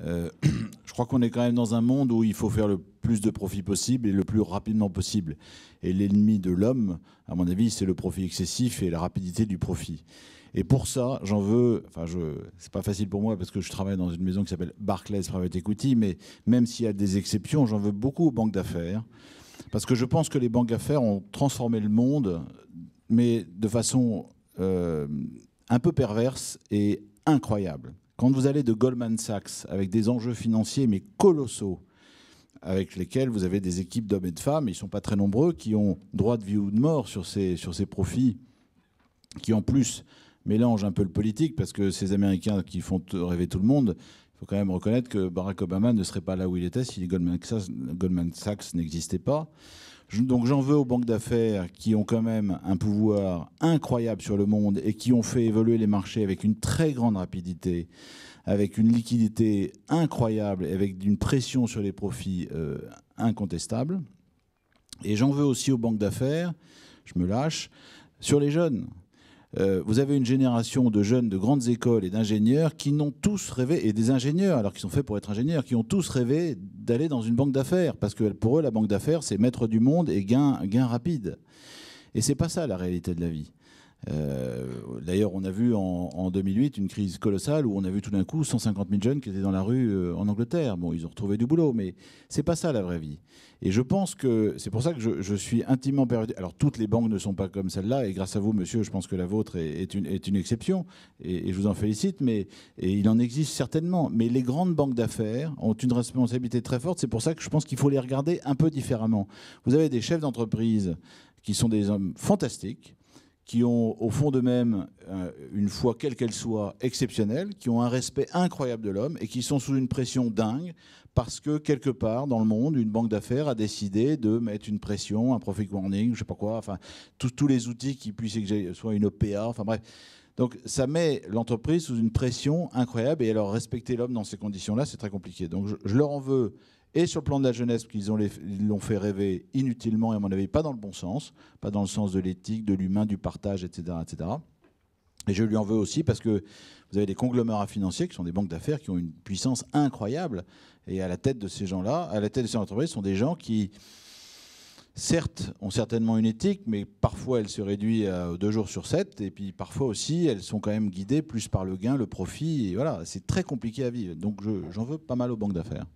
Euh, je crois qu'on est quand même dans un monde où il faut faire le plus de profit possible et le plus rapidement possible. Et l'ennemi de l'homme, à mon avis, c'est le profit excessif et la rapidité du profit. Et pour ça, j'en veux, enfin, je, c'est pas facile pour moi parce que je travaille dans une maison qui s'appelle Barclays Private Equity, mais même s'il y a des exceptions, j'en veux beaucoup aux banques d'affaires parce que je pense que les banques d'affaires ont transformé le monde, mais de façon euh, un peu perverse et incroyable. Quand vous allez de Goldman Sachs avec des enjeux financiers mais colossaux, avec lesquels vous avez des équipes d'hommes et de femmes, ils ne sont pas très nombreux, qui ont droit de vie ou de mort sur ces, sur ces profits, qui en plus mélangent un peu le politique, parce que ces Américains qui font rêver tout le monde, faut quand même reconnaître que Barack Obama ne serait pas là où il était si Goldman Sachs, n'existait pas. donc j'en veux aux banques d'affaires qui ont quand même un pouvoir incroyable sur le monde et qui ont fait évoluer les marchés avec une très grande rapidité, avec une liquidité incroyable et avec une pression sur les profits euh, incontestable. Et j'en veux aussi aux banques d'affaires, je me lâche, sur les jeunes. Euh, vous avez une génération de jeunes de grandes écoles et d'ingénieurs qui n'ont tous rêvé, et des ingénieurs, alors qu'ils sont faits pour être ingénieurs, qui ont tous rêvé d'aller dans une banque d'affaires, parce que pour eux, la banque d'affaires, c'est maître du monde et gain, gain rapide. Et n'est pas ça la réalité de la vie. Euh, d'ailleurs, on a vu en, 2008 une crise colossale où on a vu tout d'un coup 150 000 jeunes qui étaient dans la rue euh, en Angleterre. Bon, ils ont retrouvé du boulot, mais c'est pas ça la vraie vie. Et je pense que c'est pour ça que je, suis intimement perdu. Alors, toutes les banques ne sont pas comme celle-là, et grâce à vous, monsieur, je pense que la vôtre est, une, exception, et, je vous en félicite, mais il en existe certainement. Mais les grandes banques d'affaires ont une responsabilité très forte, c'est pour ça que je pense qu'il faut les regarder un peu différemment. Vous avez des chefs d'entreprise qui sont des hommes fantastiques, qui ont au fond de même, euh, une foi, quelle qu'elle soit, exceptionnelle, qui ont un respect incroyable de l'homme et qui sont sous une pression dingue parce que quelque part dans le monde, une banque d'affaires a décidé de mettre une pression, un profit warning, je ne sais pas quoi, enfin tous les outils qui puissent soit une OPA, enfin bref donc ça met l'entreprise sous une pression incroyable et alors respecter l'homme dans ces conditions-là, c'est très compliqué. Donc je, leur en veux et sur le plan de la jeunesse, qu'ils l'ont fait rêver inutilement et à mon avis pas dans le bon sens, pas dans le sens de l'éthique, de l'humain, du partage, etc., etc. Et je lui en veux aussi parce que vous avez des conglomérats financiers qui sont des banques d'affaires qui ont une puissance incroyable. Et à la tête de ces gens-là, à la tête de ces entreprises, sont des gens qui, certes, ont certainement une éthique, mais parfois elle se réduit à deux jours sur sept, et puis parfois aussi, elles sont quand même guidées plus par le gain, le profit, et voilà, c'est très compliqué à vivre. Donc j'en veux pas mal aux banques d'affaires.